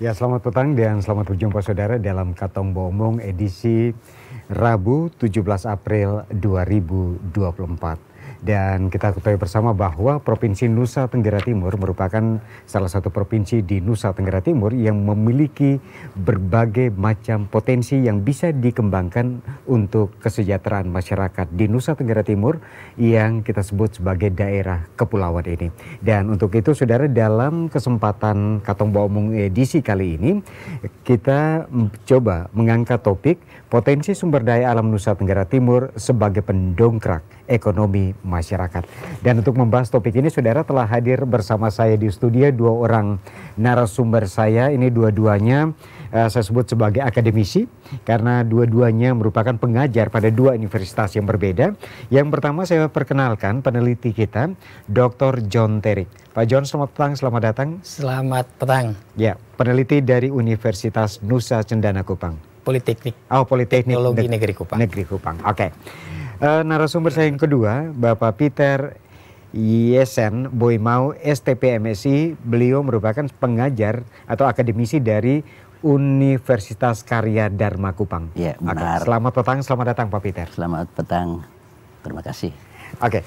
Ya selamat petang dan selamat berjumpa saudara dalam Katong Bomong edisi Rabu 17 April 2024. Dan kita ketahui bersama bahwa Provinsi Nusa Tenggara Timur merupakan salah satu provinsi di Nusa Tenggara Timur yang memiliki berbagai macam potensi yang bisa dikembangkan untuk kesejahteraan masyarakat di Nusa Tenggara Timur yang kita sebut sebagai daerah kepulauan ini. Dan untuk itu saudara dalam kesempatan Katong Baumung edisi kali ini kita coba mengangkat topik potensi sumber daya alam Nusa Tenggara Timur sebagai pendongkrak ekonomi masyarakat. Dan untuk membahas topik ini, saudara telah hadir bersama saya di studio dua orang narasumber saya. Ini dua-duanya uh, saya sebut sebagai akademisi karena dua-duanya merupakan pengajar pada dua universitas yang berbeda. Yang pertama saya perkenalkan peneliti kita, Dr. John Terik. Pak John, selamat petang, selamat datang. Selamat petang. Ya, peneliti dari Universitas Nusa Cendana Kupang. Politeknik. Oh, Politeknik. Teknologi Negeri Kupang. Negeri Kupang. Oke. Okay. Uh, eh, narasumber saya yang kedua, Bapak Peter Yesen Boimau STPMSI. Beliau merupakan pengajar atau akademisi dari Universitas Karya Dharma Kupang. Ya, benar. Okay. Selamat petang, selamat datang Pak Peter. Selamat petang. Terima kasih. Oke. Okay.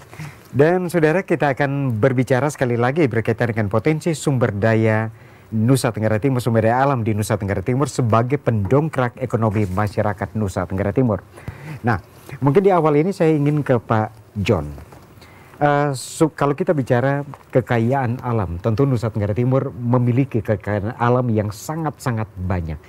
Dan saudara kita akan berbicara sekali lagi berkaitan dengan potensi sumber daya Nusa Tenggara Timur, sumber daya alam di Nusa Tenggara Timur sebagai pendongkrak ekonomi masyarakat Nusa Tenggara Timur. Nah, mungkin di awal ini saya ingin ke Pak John. Uh, eh, so, kalau kita bicara kekayaan alam, tentu Nusa Tenggara Timur memiliki kekayaan alam yang sangat-sangat banyak.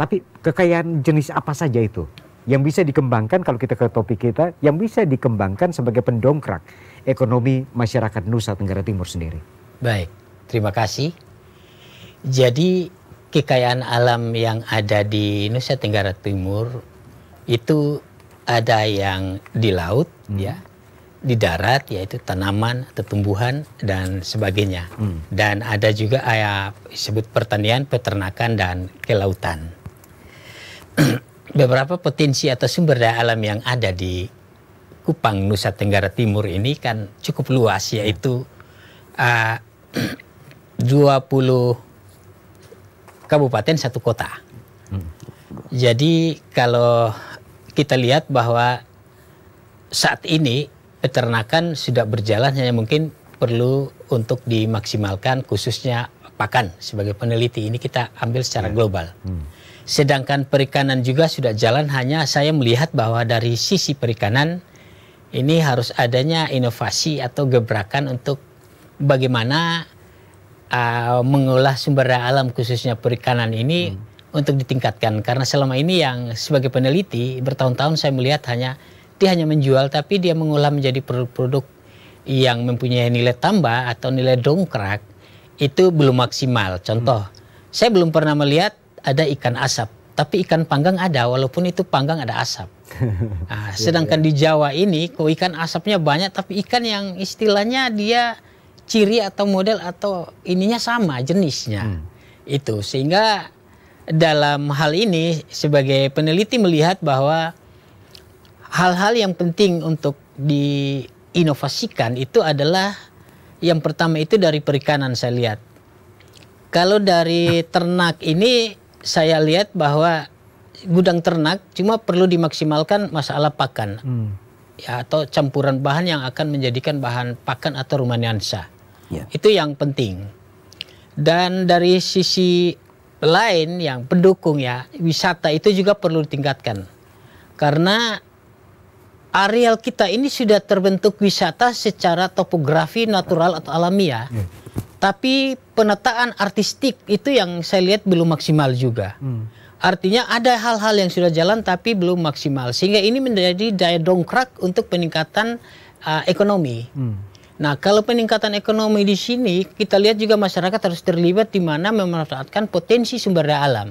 Tapi kekayaan jenis apa saja itu yang bisa dikembangkan kalau kita ke topik kita, yang bisa dikembangkan sebagai pendongkrak ekonomi masyarakat Nusa Tenggara Timur sendiri. Baik, terima kasih jadi kekayaan alam yang ada di Nusa Tenggara Timur itu ada yang di laut hmm. ya, di darat yaitu tanaman tumbuhan dan sebagainya. Hmm. Dan ada juga ayat eh, disebut pertanian, peternakan dan kelautan. Beberapa potensi atau sumber daya alam yang ada di Kupang Nusa Tenggara Timur ini kan cukup luas yaitu eh, uh, 20 kabupaten satu kota. Hmm. Jadi kalau kita lihat bahwa saat ini peternakan sudah berjalan hanya mungkin perlu untuk dimaksimalkan khususnya pakan sebagai peneliti ini kita ambil secara ya. global. Hmm. Sedangkan perikanan juga sudah jalan hanya saya melihat bahwa dari sisi perikanan ini harus adanya inovasi atau gebrakan untuk bagaimana uh, mengolah sumber daya alam khususnya perikanan ini hmm. untuk ditingkatkan karena selama ini yang sebagai peneliti bertahun-tahun saya melihat hanya dia hanya menjual tapi dia mengolah menjadi produk-produk yang mempunyai nilai tambah atau nilai dongkrak itu belum maksimal. Contoh, hmm. saya belum pernah melihat ada ikan asap, tapi ikan panggang ada walaupun itu panggang ada asap. Nah, iya, sedangkan yeah, yeah. di Jawa ini kok ikan asapnya banyak tapi ikan yang istilahnya dia ciri atau model atau ininya sama jenisnya. Hmm. Itu sehingga dalam hal ini sebagai peneliti melihat bahwa hal-hal yang penting untuk diinovasikan itu adalah yang pertama itu dari perikanan saya lihat. Kalau dari nah. ternak ini saya lihat bahwa gudang ternak cuma perlu dimaksimalkan masalah pakan. Hmm. Ya atau campuran bahan yang akan menjadikan bahan pakan atau rumaniansa Ya. Itu yang penting. Dan dari sisi lain yang pendukung ya, wisata itu juga perlu ditingkatkan. Karena areal kita ini sudah terbentuk wisata secara topografi natural atau alamiah. Ya. ya. Tapi penataan artistik itu yang saya lihat belum maksimal juga. Hmm. Artinya ada hal-hal yang sudah jalan tapi belum maksimal sehingga ini menjadi daya dongkrak untuk peningkatan uh, ekonomi. Hmm. Nah, kalau peningkatan ekonomi di sini, kita lihat juga masyarakat harus terlibat di mana memanfaatkan potensi sumber daya alam.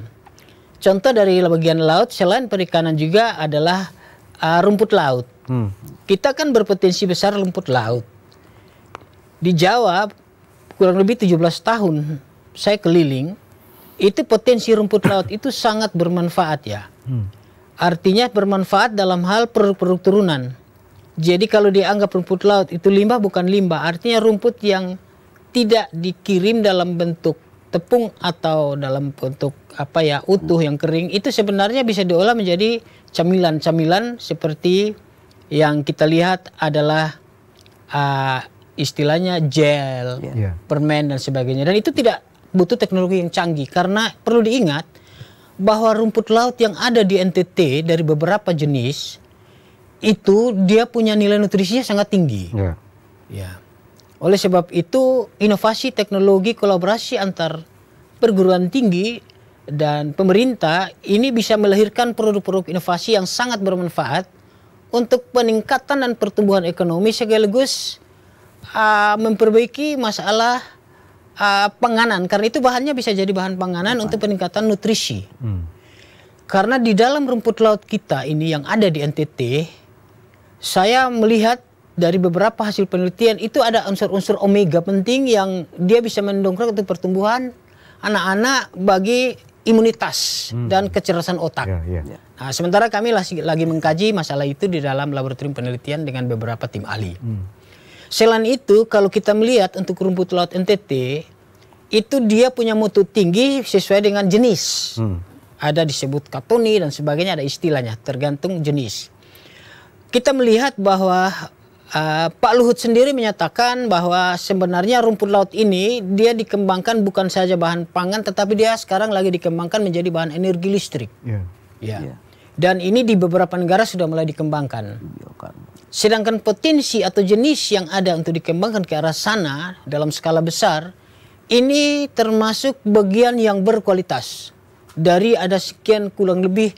Contoh dari bagian laut, selain perikanan juga adalah uh, rumput laut. Hmm. Kita kan berpotensi besar rumput laut. Di Jawa, kurang lebih 17 tahun saya keliling, itu potensi rumput laut itu sangat bermanfaat ya. Hmm. Artinya bermanfaat dalam hal produk-produk turunan jadi kalau dianggap rumput laut itu limbah bukan limbah, artinya rumput yang tidak dikirim dalam bentuk tepung atau dalam bentuk apa ya utuh yang kering itu sebenarnya bisa diolah menjadi camilan-camilan seperti yang kita lihat adalah uh, istilahnya gel, yeah. Iya. permen dan sebagainya. Dan itu tidak butuh teknologi yang canggih karena perlu diingat bahwa rumput laut yang ada di NTT dari beberapa jenis itu dia punya nilai nutrisinya sangat tinggi. Ya. ya. Oleh sebab itu inovasi teknologi kolaborasi antar perguruan tinggi dan pemerintah ini bisa melahirkan produk-produk inovasi yang sangat bermanfaat untuk peningkatan dan pertumbuhan ekonomi sekaligus uh, memperbaiki masalah uh, ah, penganan karena itu bahannya bisa jadi bahan panganan Apa? untuk peningkatan nutrisi. Hmm. Karena di dalam rumput laut kita ini yang ada di NTT saya melihat dari beberapa hasil penelitian itu ada unsur-unsur omega penting yang dia bisa mendongkrak untuk pertumbuhan anak-anak bagi imunitas hmm. dan kecerdasan otak. Yeah, yeah. Ya. Nah, sementara kami lagi, mengkaji masalah itu di dalam laboratorium penelitian dengan beberapa tim ahli. Hmm. Selain itu, kalau kita melihat untuk rumput laut NTT, itu dia punya mutu tinggi sesuai dengan jenis. Hmm. Ada disebut katoni dan sebagainya, ada istilahnya, tergantung jenis kita melihat bahwa uh, Pak Luhut sendiri menyatakan bahwa sebenarnya rumput laut ini dia dikembangkan bukan saja bahan pangan, tetapi dia sekarang lagi dikembangkan menjadi bahan energi listrik. Yeah. Ya. Yeah. Dan ini di beberapa negara sudah mulai dikembangkan. Iya, kan. Sedangkan potensi atau jenis yang ada untuk dikembangkan ke arah sana dalam skala besar ini termasuk bagian yang berkualitas dari ada sekian kurang lebih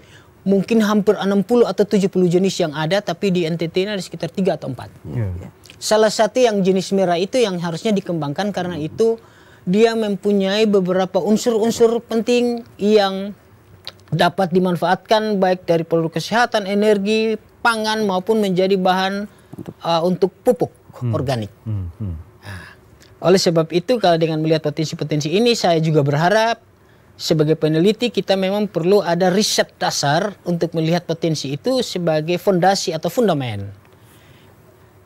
mungkin hampir 60 atau 70 jenis yang ada tapi di NTT ini ada sekitar 3 atau 4. Yeah. Salah satu yang jenis merah itu yang harusnya dikembangkan karena itu dia mempunyai beberapa unsur-unsur penting yang dapat dimanfaatkan baik dari produk kesehatan, energi, pangan maupun menjadi bahan uh, untuk pupuk hmm. organik. Hmm. Hmm. Nah, oleh sebab itu kalau dengan melihat potensi-potensi ini saya juga berharap sebagai peneliti kita memang perlu ada riset dasar untuk melihat potensi itu sebagai fondasi atau fundamen.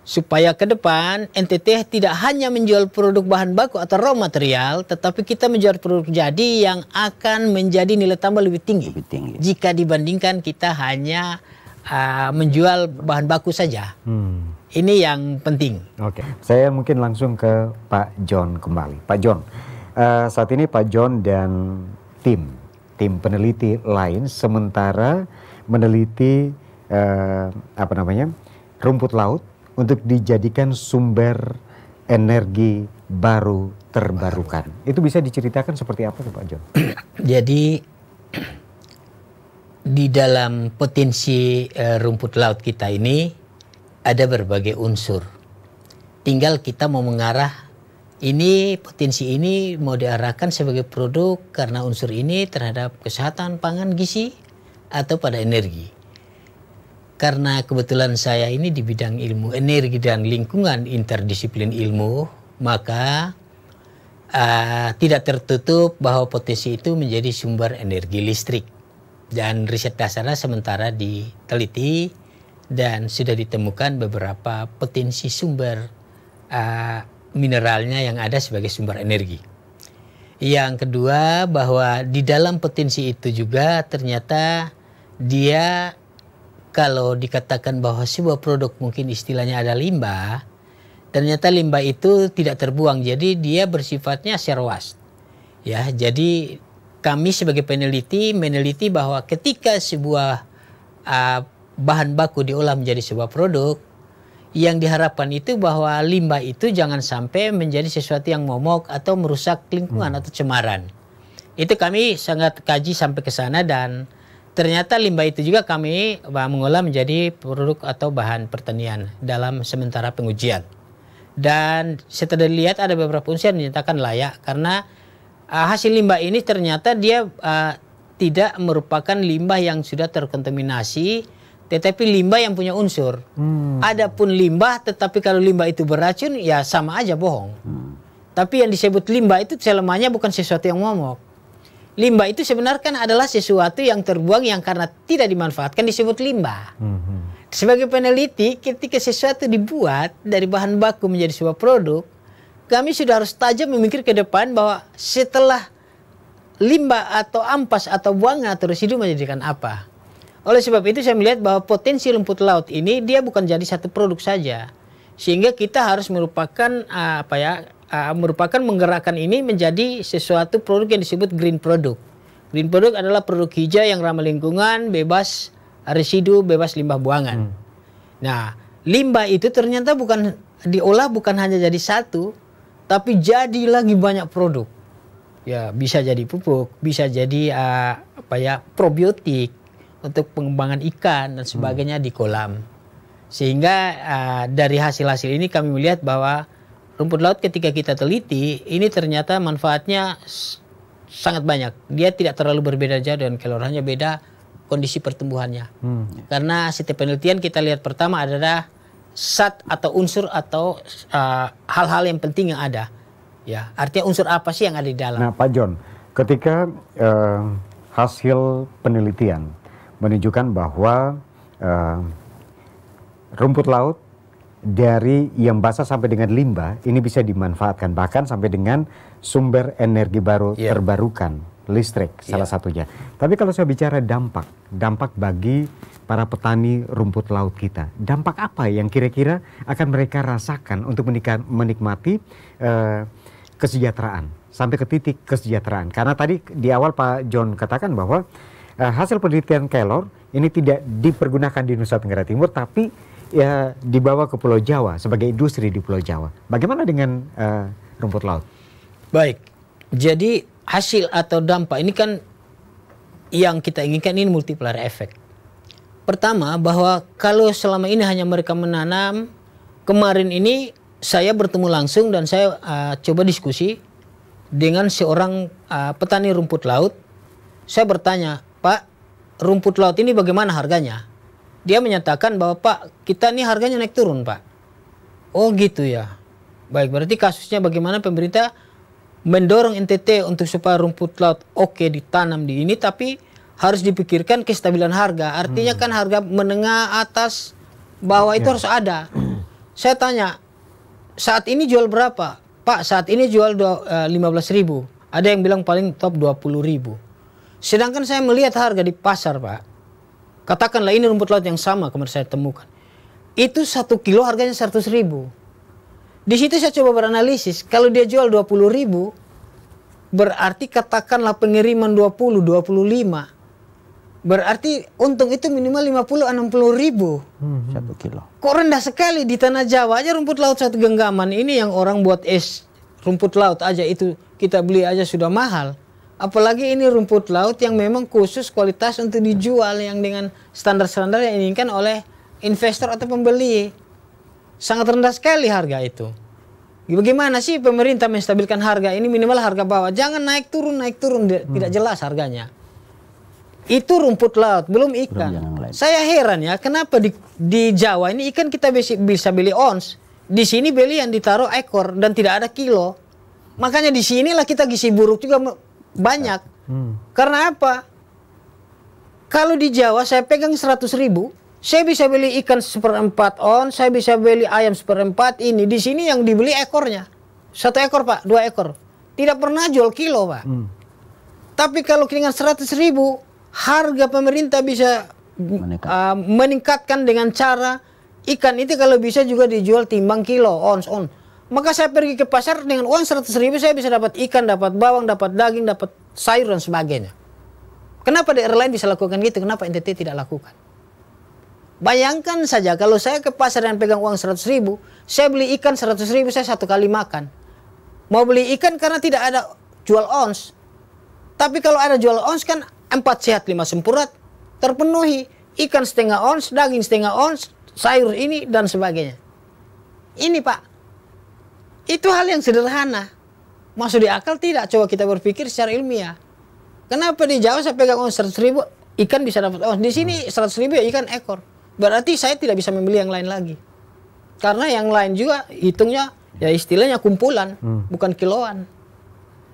Supaya ke depan NTT tidak hanya menjual produk bahan baku atau raw material, tetapi kita menjual produk jadi yang akan menjadi nilai tambah lebih tinggi. Lebih tinggi. Jika dibandingkan kita hanya uh, menjual bahan baku saja. Hmm. Ini yang penting. Oke, okay. saya mungkin langsung ke Pak John kembali. Pak John, uh, saat ini Pak John dan tim tim peneliti lain sementara meneliti eh, apa namanya rumput laut untuk dijadikan sumber energi baru terbarukan. Itu bisa diceritakan seperti apa Pak John? Jadi di dalam potensi eh, rumput laut kita ini ada berbagai unsur. Tinggal kita mau mengarah ini potensi ini mau diarahkan sebagai produk karena unsur ini terhadap kesehatan pangan gizi atau pada energi. Karena kebetulan saya ini di bidang ilmu energi dan lingkungan interdisiplin ilmu, maka uh, tidak tertutup bahwa potensi itu menjadi sumber energi listrik. Dan riset dasarnya sementara diteliti dan sudah ditemukan beberapa potensi sumber uh, mineralnya yang ada sebagai sumber energi. Yang kedua bahwa di dalam potensi itu juga ternyata dia kalau dikatakan bahwa sebuah produk mungkin istilahnya ada limbah, ternyata limbah itu tidak terbuang jadi dia bersifatnya serwas. Ya, jadi kami sebagai peneliti meneliti bahwa ketika sebuah uh, bahan baku diolah menjadi sebuah produk yang diharapkan itu bahwa limbah itu jangan sampai menjadi sesuatu yang momok atau merusak lingkungan hmm. atau cemaran. Itu kami sangat kaji sampai ke sana dan ternyata limbah itu juga kami mengolah menjadi produk atau bahan pertanian dalam sementara pengujian. Dan setelah dilihat ada beberapa unsur yang dinyatakan layak karena uh, hasil limbah ini ternyata dia uh, tidak merupakan limbah yang sudah terkontaminasi tetapi limbah yang punya unsur. Hmm. Adapun limbah, tetapi kalau limbah itu beracun, ya sama aja bohong. Hmm. Tapi yang disebut limbah itu selamanya bukan sesuatu yang momok. Limbah itu sebenarnya adalah sesuatu yang terbuang yang karena tidak dimanfaatkan disebut limbah. Hmm. Sebagai peneliti, ketika sesuatu dibuat dari bahan baku menjadi sebuah produk, kami sudah harus tajam memikir ke depan bahwa setelah limbah atau ampas atau buangan terus residu menjadikan apa oleh sebab itu saya melihat bahwa potensi rumput laut ini dia bukan jadi satu produk saja. Sehingga kita harus merupakan ah, apa ya ah, merupakan menggerakkan ini menjadi sesuatu produk yang disebut green product. Green product adalah produk hijau yang ramah lingkungan, bebas residu, bebas limbah buangan. Hmm. Nah, limbah itu ternyata bukan diolah bukan hanya jadi satu, tapi jadi lagi banyak produk. Ya, bisa jadi pupuk, bisa jadi uh, apa ya, probiotik, untuk pengembangan ikan dan sebagainya hmm. di kolam. Sehingga uh, dari hasil-hasil ini kami melihat bahwa rumput laut ketika kita teliti ini ternyata manfaatnya sangat banyak. Dia tidak terlalu berbeda jauh dan kelorannya beda kondisi pertumbuhannya. Hmm. Karena setiap penelitian kita lihat pertama adalah sat atau unsur atau ah, hal-hal uh, yang penting yang ada. Ya, artinya unsur apa sih yang ada di dalam? Nah, Pak John, ketika uh, hasil penelitian menunjukkan bahwa uh, rumput laut dari yang basah sampai dengan limbah ini bisa dimanfaatkan bahkan sampai dengan sumber energi baru yeah. terbarukan listrik yeah. salah satunya. Tapi kalau saya bicara dampak, dampak bagi para petani rumput laut kita, dampak apa yang kira-kira akan mereka rasakan untuk menikmati uh, kesejahteraan sampai ke titik kesejahteraan? Karena tadi di awal Pak John katakan bahwa Eh, hasil penelitian Kelor ini tidak dipergunakan di Nusa Tenggara Timur, tapi ya dibawa ke Pulau Jawa sebagai industri di Pulau Jawa. Bagaimana dengan uh, rumput laut? Baik, jadi hasil atau dampak ini kan yang kita inginkan ini multiplier efek. Pertama bahwa kalau selama ini hanya mereka menanam, kemarin ini saya bertemu langsung dan saya uh, coba diskusi dengan seorang uh, petani rumput laut. Saya bertanya, Pak, rumput laut ini bagaimana harganya? Dia menyatakan bahwa Pak, kita ini harganya naik turun Pak. Oh gitu ya. Baik, berarti kasusnya bagaimana pemerintah mendorong NTT untuk supaya rumput laut oke okay, ditanam di ini tapi harus dipikirkan kestabilan harga. Artinya hmm. kan harga menengah atas bawah itu ya. harus ada. Saya tanya, saat ini jual berapa? Pak, saat ini jual 15.000. Eh, ribu. Ada yang bilang paling top 20 ribu. Sedangkan saya melihat harga di pasar, Pak. Katakanlah ini rumput laut yang sama kemarin saya temukan. Itu satu kilo harganya 100 ribu. Di situ saya coba beranalisis, kalau dia jual 20 ribu, berarti katakanlah pengiriman 20, 25. Berarti untung itu minimal 50 60 ribu. Hmm. Satu kilo. Kok rendah sekali di tanah Jawa aja rumput laut satu genggaman ini yang orang buat es rumput laut aja itu kita beli aja sudah mahal apalagi ini rumput laut yang memang khusus kualitas untuk dijual yang dengan standar-standar yang diinginkan oleh investor atau pembeli. Sangat rendah sekali harga itu. Bagaimana sih pemerintah menstabilkan harga ini minimal harga bawah? Jangan naik turun naik turun hmm. tidak jelas harganya. Itu rumput laut, belum ikan. Belum Saya heran ya, kenapa di, di Jawa ini ikan kita bisa beli ons, di sini beli yang ditaruh ekor dan tidak ada kilo. Makanya di sinilah kita gisi buruk juga banyak. Hmm. Karena apa? Kalau di Jawa saya pegang 100 ribu, saya bisa beli ikan seperempat on, saya bisa beli ayam seperempat ini. Di sini yang dibeli ekornya. Satu ekor pak, dua ekor. Tidak pernah jual kilo pak. Hmm. Tapi kalau dengan 100 ribu, harga pemerintah bisa uh, meningkatkan dengan cara ikan itu kalau bisa juga dijual timbang kilo, ons, ons. Maka saya pergi ke pasar dengan uang 100 ribu saya bisa dapat ikan, dapat bawang, dapat daging, dapat sayur dan sebagainya. Kenapa daerah lain bisa lakukan gitu? Kenapa NTT tidak lakukan? Bayangkan saja kalau saya ke pasar dan pegang uang 100 ribu, saya beli ikan 100 ribu, saya satu kali makan. Mau beli ikan karena tidak ada jual ons. Tapi kalau ada jual ons kan 4 sehat 5 sempurna terpenuhi. Ikan setengah ons, daging setengah ons, sayur ini dan sebagainya. Ini Pak, itu hal yang sederhana. Masuk di akal tidak? Coba kita berpikir secara ilmiah. Kenapa di Jawa saya pegang uang 100 ribu, ikan bisa dapat uang. Oh, di sini hmm. seratus ribu ya ikan ekor. Berarti saya tidak bisa membeli yang lain lagi. Karena yang lain juga hitungnya, ya istilahnya kumpulan, hmm. bukan kiloan.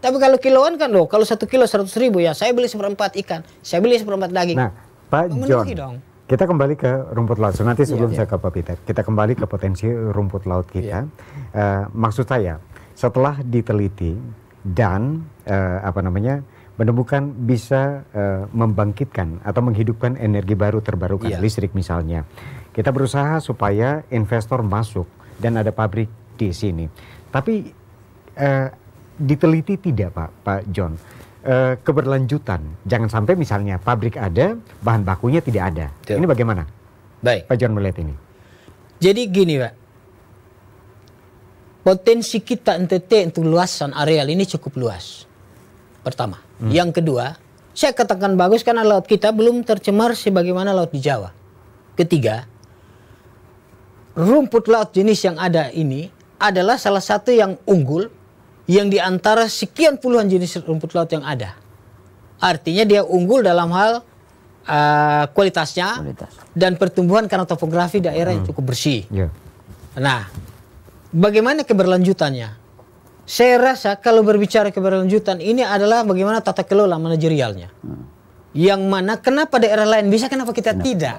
Tapi kalau kiloan kan loh, kalau satu kilo seratus ribu ya saya beli seperempat ikan, saya beli seperempat daging. Nah, Pak John, dong. Kita kembali ke rumput laut. So, nanti iya, sebelum yeah, saya ke Pak Peter, kita kembali ke potensi rumput laut kita. Yeah. Iya. Uh, maksud saya, setelah diteliti dan uh, apa namanya menemukan bisa uh, membangkitkan atau menghidupkan energi baru terbarukan, yeah. listrik misalnya. Kita berusaha supaya investor masuk dan ada pabrik di sini. Tapi uh, diteliti tidak, Pak, Pak John uh, keberlanjutan. Jangan sampai misalnya pabrik ada, bahan bakunya tidak ada. Tuh. Ini bagaimana? Baik. Pak John melihat ini. Jadi gini Pak. Potensi kita NTT untuk luasan areal ini cukup luas. Pertama. Hmm. Yang kedua, saya katakan bagus karena laut kita belum tercemar sebagaimana laut di Jawa. Ketiga, rumput laut jenis yang ada ini adalah salah satu yang unggul yang diantara sekian puluhan jenis rumput laut yang ada. Artinya dia unggul dalam hal uh, kualitasnya Kualitas. dan pertumbuhan karena topografi daerah yang hmm. cukup bersih. Yeah. Nah, bagaimana keberlanjutannya? Saya rasa kalau berbicara keberlanjutan ini adalah bagaimana tata kelola manajerialnya. Hmm. Yang mana kenapa daerah lain bisa, kenapa kita kenapa? tidak?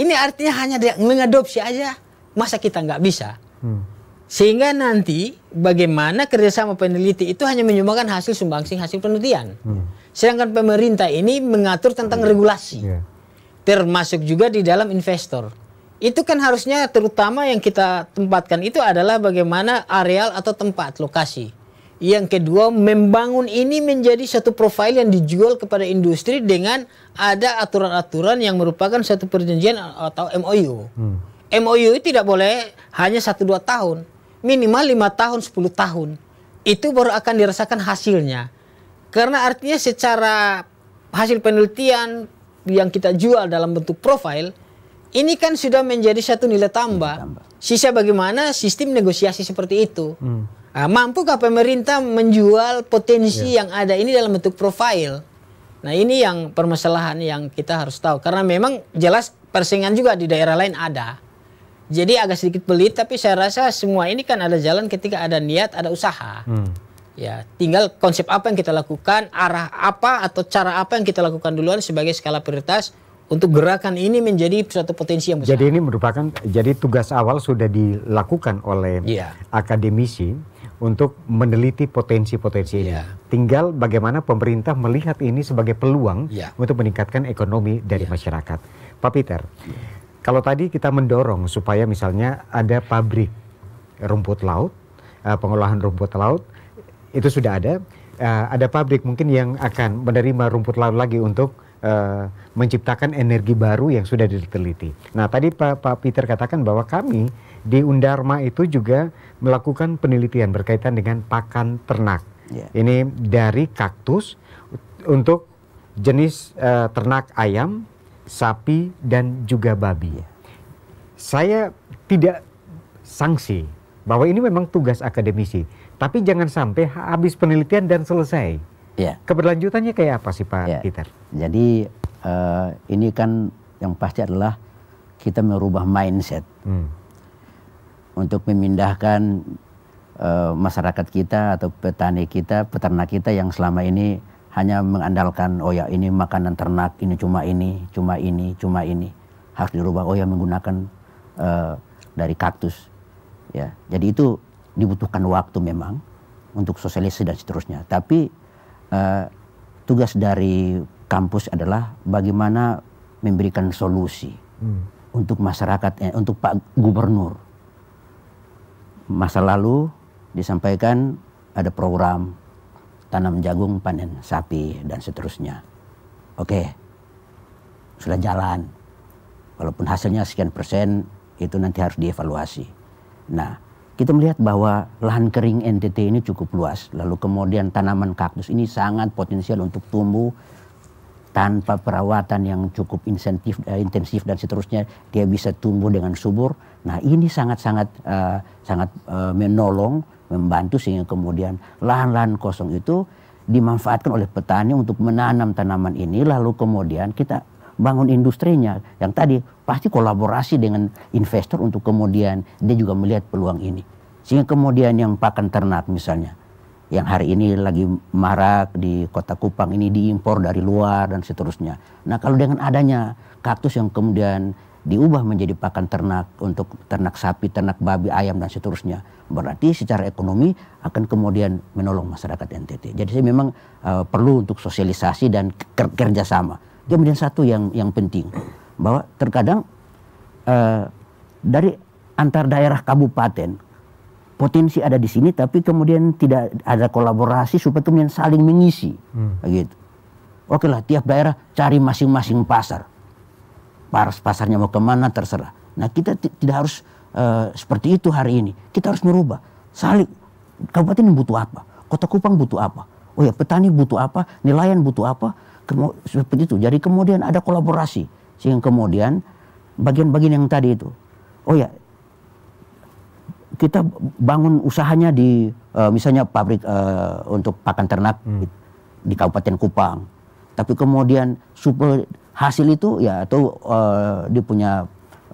Ini artinya hanya mengadopsi aja, masa kita nggak bisa? Hmm. Sehingga nanti bagaimana kerjasama peneliti itu hanya menyumbangkan hasil sumbangsih hasil penelitian. Hmm. Sedangkan pemerintah ini mengatur tentang hmm. regulasi. Yeah. Termasuk juga di dalam investor. Itu kan harusnya terutama yang kita tempatkan itu adalah bagaimana areal atau tempat lokasi. Yang kedua, membangun ini menjadi satu profil yang dijual kepada industri dengan ada aturan-aturan yang merupakan satu perjanjian atau MOU. Hmm. MOU tidak boleh hanya satu dua tahun minimal lima tahun 10 tahun itu baru akan dirasakan hasilnya karena artinya secara hasil penelitian yang kita jual dalam bentuk profil ini kan sudah menjadi satu nilai tambah. Sisa bagaimana sistem negosiasi seperti itu. Hmm. Nah, mampukah pemerintah menjual potensi yeah. yang ada ini dalam bentuk profil? Nah ini yang permasalahan yang kita harus tahu. Karena memang jelas persaingan juga di daerah lain ada. Jadi agak sedikit pelit tapi saya rasa semua ini kan ada jalan ketika ada niat, ada usaha. Hmm. Ya, tinggal konsep apa yang kita lakukan, arah apa atau cara apa yang kita lakukan duluan sebagai skala prioritas untuk gerakan ini menjadi suatu potensi yang besar. Jadi ini merupakan jadi tugas awal sudah dilakukan oleh ya. akademisi untuk meneliti potensi-potensi ini. Iya. Tinggal bagaimana pemerintah melihat ini sebagai peluang ya. untuk meningkatkan ekonomi dari ya. masyarakat. Pak Peter, kalau tadi kita mendorong supaya misalnya ada pabrik rumput laut, eh, pengolahan rumput laut itu sudah ada. Eh, ada pabrik mungkin yang akan menerima rumput laut lagi untuk eh, menciptakan energi baru yang sudah diteliti. Nah tadi Pak, Pak Peter katakan bahwa kami di Undarma itu juga melakukan penelitian berkaitan dengan pakan ternak. Yeah. Ini dari kaktus untuk jenis uh, ternak ayam sapi dan juga babi. Saya tidak sanksi bahwa ini memang tugas akademisi, tapi jangan sampai habis penelitian dan selesai. Ya. Keberlanjutannya kayak apa sih Pak ya. Peter? Jadi uh, ini kan yang pasti adalah kita merubah mindset hmm. untuk memindahkan uh, masyarakat kita atau petani kita, peternak kita yang selama ini hanya mengandalkan oh ya ini makanan ternak ini cuma ini cuma ini cuma ini harus dirubah oh ya menggunakan uh, dari kaktus ya jadi itu dibutuhkan waktu memang untuk sosialisasi dan seterusnya tapi uh, tugas dari kampus adalah bagaimana memberikan solusi hmm. untuk masyarakat eh, untuk Pak Gubernur masa lalu disampaikan ada program tanam jagung, panen sapi, dan seterusnya. Oke, sudah jalan. Walaupun hasilnya sekian persen, itu nanti harus dievaluasi. Nah, kita melihat bahwa lahan kering NTT ini cukup luas. Lalu kemudian tanaman kaktus ini sangat potensial untuk tumbuh tanpa perawatan yang cukup insentif, uh, intensif dan seterusnya dia bisa tumbuh dengan subur. Nah ini sangat-sangat uh, sangat uh, menolong membantu sehingga kemudian lahan-lahan kosong itu dimanfaatkan oleh petani untuk menanam tanaman ini lalu kemudian kita bangun industrinya yang tadi pasti kolaborasi dengan investor untuk kemudian dia juga melihat peluang ini sehingga kemudian yang pakan ternak misalnya yang hari ini lagi marak di kota Kupang ini diimpor dari luar dan seterusnya. Nah kalau dengan adanya kaktus yang kemudian diubah menjadi pakan ternak untuk ternak sapi, ternak babi, ayam dan seterusnya. Berarti secara ekonomi akan kemudian menolong masyarakat NTT. Jadi saya memang uh, perlu untuk sosialisasi dan kerjasama. Kemudian satu yang yang penting bahwa terkadang uh, dari antar daerah kabupaten potensi ada di sini tapi kemudian tidak ada kolaborasi supaya kemudian saling mengisi hmm. gitu oke lah tiap daerah cari masing-masing pasar pasar pasarnya mau kemana terserah. Nah kita tidak harus uh, seperti itu hari ini. Kita harus merubah. Salik kabupaten ini butuh apa? Kota Kupang butuh apa? Oh ya petani butuh apa? Nelayan butuh apa? Kemo seperti itu. Jadi kemudian ada kolaborasi sehingga kemudian bagian-bagian yang tadi itu. Oh ya kita bangun usahanya di uh, misalnya pabrik uh, untuk pakan ternak hmm. di Kabupaten Kupang. Tapi kemudian suplai hasil itu ya atau uh, eh, dia punya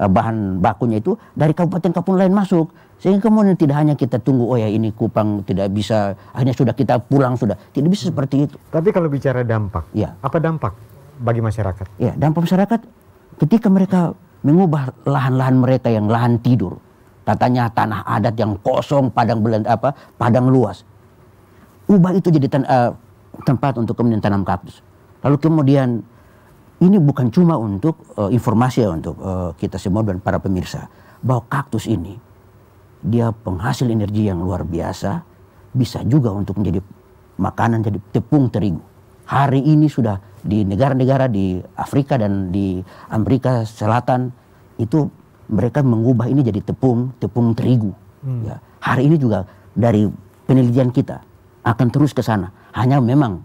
uh, bahan bakunya itu dari kabupaten-kabupaten lain masuk sehingga kemudian tidak hanya kita tunggu oh ya ini Kupang tidak bisa hanya sudah kita pulang sudah tidak bisa hmm. seperti itu. Tapi kalau bicara dampak, ya. apa dampak bagi masyarakat? Ya dampak masyarakat ketika mereka mengubah lahan-lahan mereka yang lahan tidur, katanya tanah adat yang kosong padang belanda apa padang luas, ubah itu jadi uh, tempat untuk kemudian tanam kapus Lalu kemudian ini bukan cuma untuk uh, informasi ya untuk uh, kita semua dan para pemirsa bahwa kaktus ini dia penghasil energi yang luar biasa bisa juga untuk menjadi makanan jadi tepung terigu. Hari ini sudah di negara-negara di Afrika dan di Amerika Selatan itu mereka mengubah ini jadi tepung tepung terigu. Hmm. Ya. Hari ini juga dari penelitian kita akan terus ke sana. Hanya memang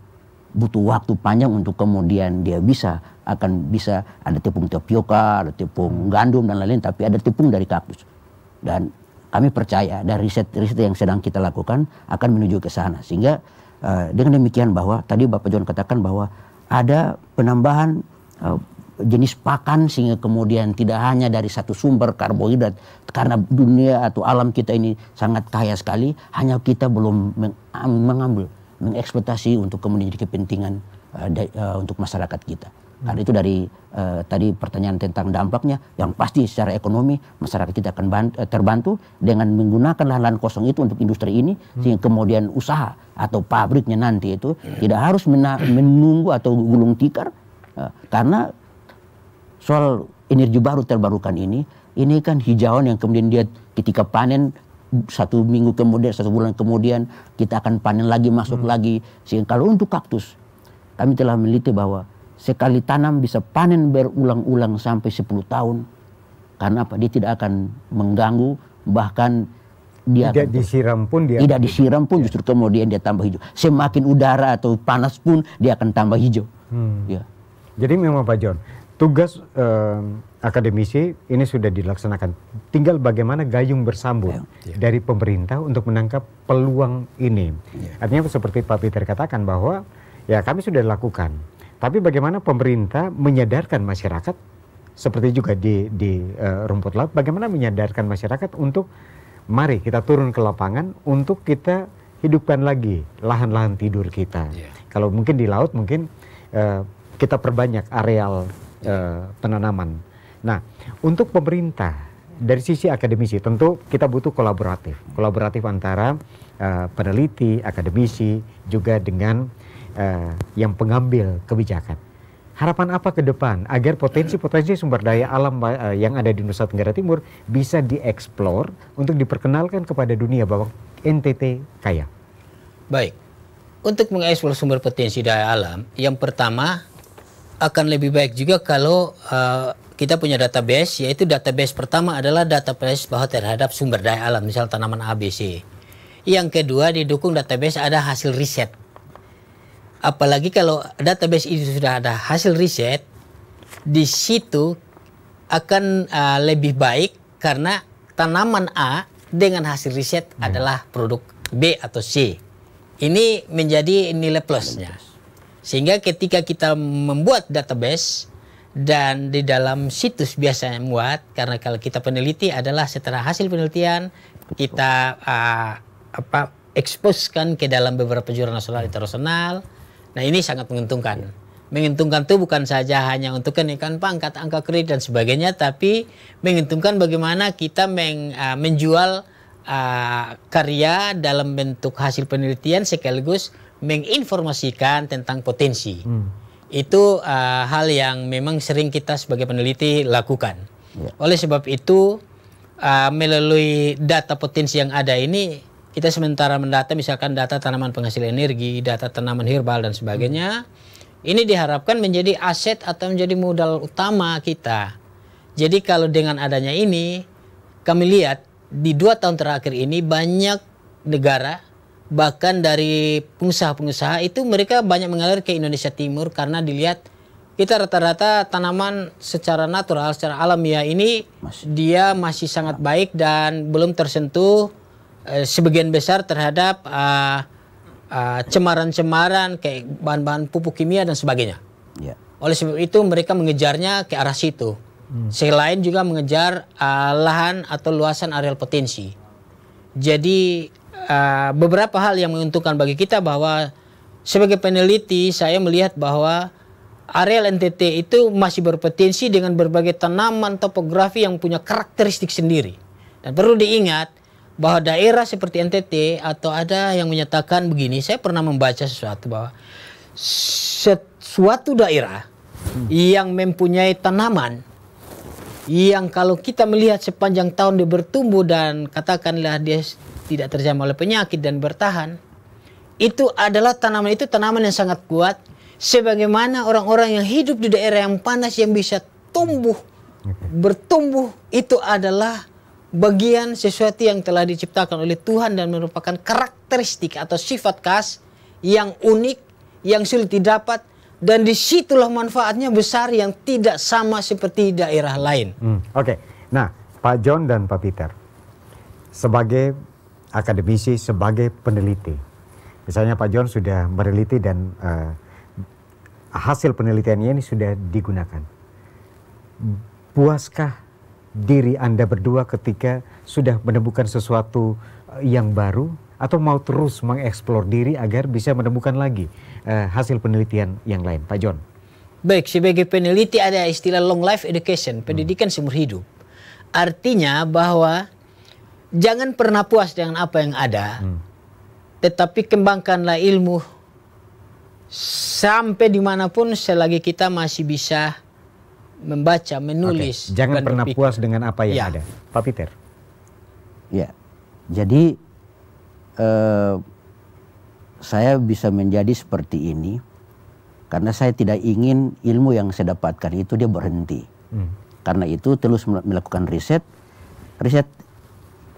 butuh waktu panjang untuk kemudian dia bisa akan bisa ada tepung tapioka, ada tepung gandum dan lain-lain, tapi ada tepung dari kaktus. Dan kami percaya dari riset-riset yang sedang kita lakukan akan menuju ke sana. Sehingga uh, dengan demikian bahwa tadi Bapak John katakan bahwa ada penambahan uh, jenis pakan sehingga kemudian tidak hanya dari satu sumber karbohidrat karena dunia atau alam kita ini sangat kaya sekali, hanya kita belum mengambil mengeksploitasi untuk kemudian jadi kepentingan uh, eh, de, uh, untuk masyarakat kita. Hmm. Karena itu dari uh, tadi pertanyaan tentang dampaknya, yang pasti secara ekonomi masyarakat kita akan bantu, eh, terbantu dengan menggunakan lahan-lahan kosong itu untuk industri ini, hmm. sehingga kemudian usaha atau pabriknya nanti itu iya. tidak harus mena menunggu atau gulung tikar, uh, karena soal energi baru terbarukan ini, ini kan hijauan yang kemudian dia ketika panen satu minggu kemudian, satu bulan kemudian kita akan panen lagi, masuk hmm. lagi. Sehingga kalau untuk kaktus, kami telah meneliti bahwa sekali tanam bisa panen berulang-ulang sampai 10 tahun. Karena apa? Dia tidak akan mengganggu, bahkan dia tidak akan, disiram pun dia tidak disiram pun ya. justru kemudian dia tambah hijau. Semakin udara atau panas pun dia akan tambah hijau. Hmm. Ya. Jadi memang Pak John, tugas eh, akademisi ini sudah dilaksanakan. Tinggal bagaimana gayung bersambut yeah. Iya. dari pemerintah untuk menangkap peluang ini. Yeah. Artinya seperti Pak Peter katakan bahwa ya kami sudah lakukan. Tapi bagaimana pemerintah menyadarkan masyarakat seperti juga di di uh, rumput laut bagaimana menyadarkan masyarakat untuk mari kita turun ke lapangan untuk kita hidupkan lagi lahan-lahan tidur kita. Yeah. Kalau mungkin di laut mungkin uh, kita perbanyak areal uh, penanaman Nah, untuk pemerintah dari sisi akademisi tentu kita butuh kolaboratif, kolaboratif antara uh, peneliti, akademisi juga dengan uh, yang pengambil kebijakan. Harapan apa ke depan agar potensi-potensi sumber daya alam eh, yang ada di Nusa Tenggara Timur bisa dieksplor untuk diperkenalkan kepada dunia bahwa NTT kaya. Baik. Untuk mengeksplor sumber potensi daya alam, yang pertama akan lebih baik juga kalau uh, kita punya database yaitu database pertama adalah database bahwa terhadap sumber daya alam misal tanaman ABC. Yang kedua didukung database ada hasil riset. Apalagi kalau database itu sudah ada hasil riset di situ akan uh, lebih baik karena tanaman A dengan hasil riset hmm. adalah produk B atau C. Ini menjadi nilai plusnya. Sehingga ketika kita membuat database dan di dalam situs biasanya muat karena kalau kita peneliti adalah setelah hasil penelitian kita uh, apa eksposkan ke dalam beberapa jurnal nasional internasional. Nah ini sangat menguntungkan. Menguntungkan itu bukan saja hanya untuk kenaikan pangkat, angka kredit dan sebagainya, tapi menguntungkan bagaimana kita meng, uh, menjual uh, karya dalam bentuk hasil penelitian sekaligus menginformasikan tentang potensi. Hmm itu uh, hal yang memang sering kita sebagai peneliti lakukan. Ya. Oleh sebab itu uh, melalui data potensi yang ada ini kita sementara mendata misalkan data tanaman penghasil energi, data tanaman herbal dan sebagainya. Hmm. Ini diharapkan menjadi aset atau menjadi modal utama kita. Jadi kalau dengan adanya ini kami lihat di dua tahun terakhir ini banyak negara bahkan dari pengusaha-pengusaha itu mereka banyak mengalir ke Indonesia Timur karena dilihat kita rata-rata tanaman secara natural, secara alamiah ya, ini masih. dia masih sangat baik dan belum tersentuh eh, sebagian besar terhadap uh, uh, cemaran-cemaran kayak bahan-bahan pupuk kimia dan sebagainya. Ya. Oleh sebab itu mereka mengejarnya ke arah situ. Hmm. Selain juga mengejar uh, lahan atau luasan areal potensi. Jadi uh, beberapa hal yang menguntungkan bagi kita bahwa sebagai peneliti saya melihat bahwa areal NTT itu masih berpotensi dengan berbagai tanaman topografi yang punya karakteristik sendiri. Dan perlu diingat bahwa daerah seperti NTT atau ada yang menyatakan begini, saya pernah membaca sesuatu bahwa sesuatu daerah hmm. yang mempunyai tanaman yang kalau kita melihat sepanjang tahun dia bertumbuh dan katakanlah dia tidak terjamah oleh penyakit dan bertahan, itu adalah tanaman itu tanaman yang sangat kuat sebagaimana orang-orang yang hidup di daerah yang panas yang bisa tumbuh bertumbuh itu adalah bagian sesuatu yang telah diciptakan oleh Tuhan dan merupakan karakteristik atau sifat khas yang unik yang sulit didapat dan disitulah manfaatnya besar yang tidak sama seperti daerah lain. Hmm, Oke, okay. nah Pak John dan Pak Peter sebagai akademisi sebagai peneliti. Misalnya Pak John sudah meneliti dan uh, hasil penelitiannya ini sudah digunakan. Puaskah diri Anda berdua ketika sudah menemukan sesuatu eh, yang baru atau mau terus mengeksplor diri agar bisa menemukan lagi uh, hasil penelitian yang lain, Pak John? Baik, sebagai peneliti ada istilah long life education, pendidikan hmm. seumur hidup. Artinya bahwa jangan pernah puas dengan apa yang ada, hmm. tetapi kembangkanlah ilmu sampai dimanapun selagi kita masih bisa membaca, menulis. Okay. Jangan pernah berpikir. puas dengan apa yang ya. ada, Pak Peter. Ya, jadi uh, saya bisa menjadi seperti ini karena saya tidak ingin ilmu yang saya dapatkan itu dia berhenti. Hmm. Karena itu terus melakukan riset, riset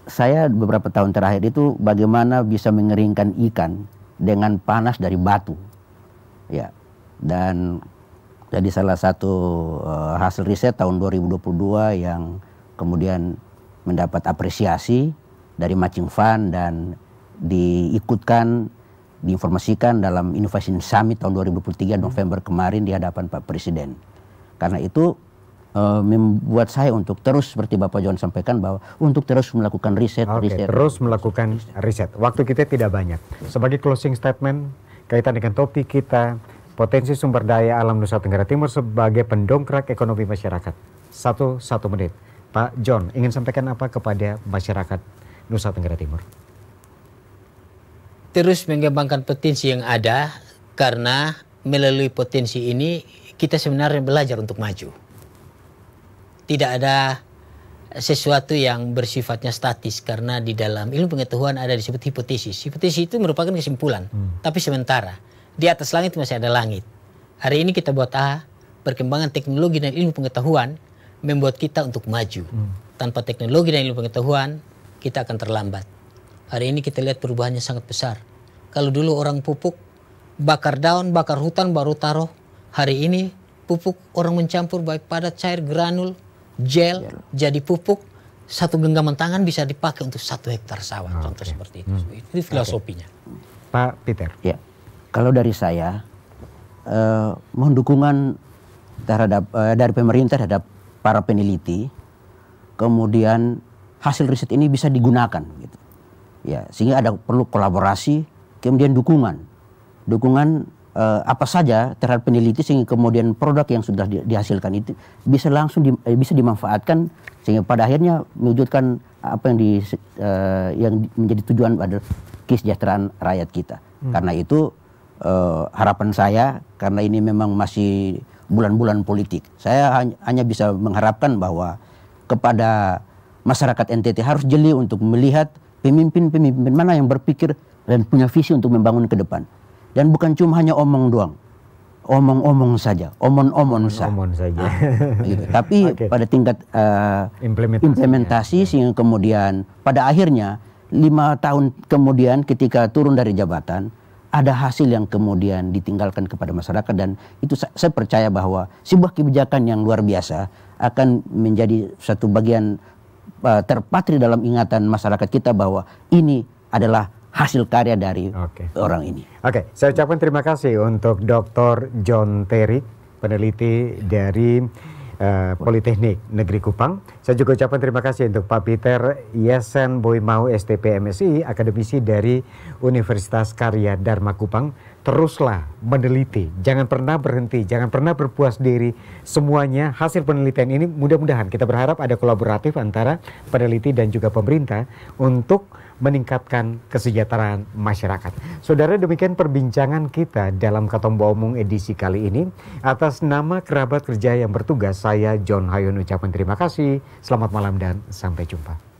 saya beberapa tahun terakhir itu bagaimana bisa mengeringkan ikan dengan panas dari batu. Ya. Dan jadi salah satu uh, hasil riset tahun 2022 yang kemudian mendapat apresiasi dari Matching Fund dan diikutkan diinformasikan dalam Innovation Summit tahun 2023 November kemarin di hadapan Pak Presiden. Karena itu uh, membuat saya untuk terus seperti Bapak John sampaikan bahwa untuk terus melakukan riset, okay, riset. Terus melakukan riset. Waktu kita tidak banyak. Sebagai closing statement kaitan dengan topik kita potensi sumber daya alam Nusa Tenggara Timur sebagai pendongkrak ekonomi masyarakat. Satu satu menit. Pak John ingin sampaikan apa kepada masyarakat Nusa Tenggara Timur? Terus mengembangkan potensi yang ada karena melalui potensi ini kita sebenarnya belajar untuk maju tidak ada sesuatu yang bersifatnya statis karena di dalam ilmu pengetahuan ada disebut hipotesis. Hipotesis itu merupakan kesimpulan, hmm. tapi sementara. Di atas langit masih ada langit. Hari ini kita buat A, perkembangan teknologi dan ilmu pengetahuan membuat kita untuk maju. Hmm. Tanpa teknologi dan ilmu pengetahuan, kita akan terlambat. Hari ini kita lihat perubahannya sangat besar. Kalau dulu orang pupuk bakar daun, bakar hutan baru taruh. Hari ini pupuk orang mencampur baik padat, cair, granul, gel, gel. jadi pupuk satu genggaman tangan bisa dipakai untuk satu hektar sawah oh, contoh seperti itu hmm. itu filosofinya okay. Pak Peter ya kalau dari saya eh, mohon dukungan terhadap eh, dari pemerintah terhadap para peneliti kemudian hasil riset ini bisa digunakan gitu ya sehingga ada perlu kolaborasi kemudian dukungan dukungan uh, apa saja terhadap peneliti sehingga kemudian produk yang sudah di, dihasilkan itu bisa langsung di, eh, bisa dimanfaatkan sehingga pada akhirnya mewujudkan apa yang di uh, yang menjadi tujuan pada kesejahteraan rakyat kita. Hmm. Karena itu uh, harapan saya karena ini memang masih bulan-bulan politik. Saya hanya bisa mengharapkan bahwa kepada masyarakat NTT harus jeli untuk melihat pemimpin-pemimpin mana yang berpikir dan punya visi untuk membangun ke depan dan bukan cuma hanya omong doang. Omong-omong saja, omong-omong saja. Omon saja. Nah, gitu. Tapi okay. pada tingkat uh, implementasi, ya. sehingga kemudian pada akhirnya lima tahun kemudian ketika turun dari jabatan ada hasil yang kemudian ditinggalkan kepada masyarakat dan itu saya percaya bahwa sebuah kebijakan yang luar biasa akan menjadi satu bagian uh, terpatri dalam ingatan masyarakat kita bahwa ini adalah hasil karya dari okay. orang ini. Oke, okay. saya ucapkan terima kasih untuk Dr. John Terry, peneliti dari uh, Politeknik Negeri Kupang. Saya juga ucapkan terima kasih untuk Pak Peter Yesen Boimau STP MSI, akademisi dari Universitas Karya Dharma Kupang. Teruslah meneliti, jangan pernah berhenti, jangan pernah berpuas diri. Semuanya hasil penelitian ini mudah-mudahan kita berharap ada kolaboratif antara peneliti dan juga pemerintah untuk meningkatkan kesejahteraan masyarakat. Saudara demikian perbincangan kita dalam Katombo Omong edisi kali ini. Atas nama kerabat kerja yang bertugas, saya John Hayun ucapkan terima kasih. Selamat malam dan sampai jumpa.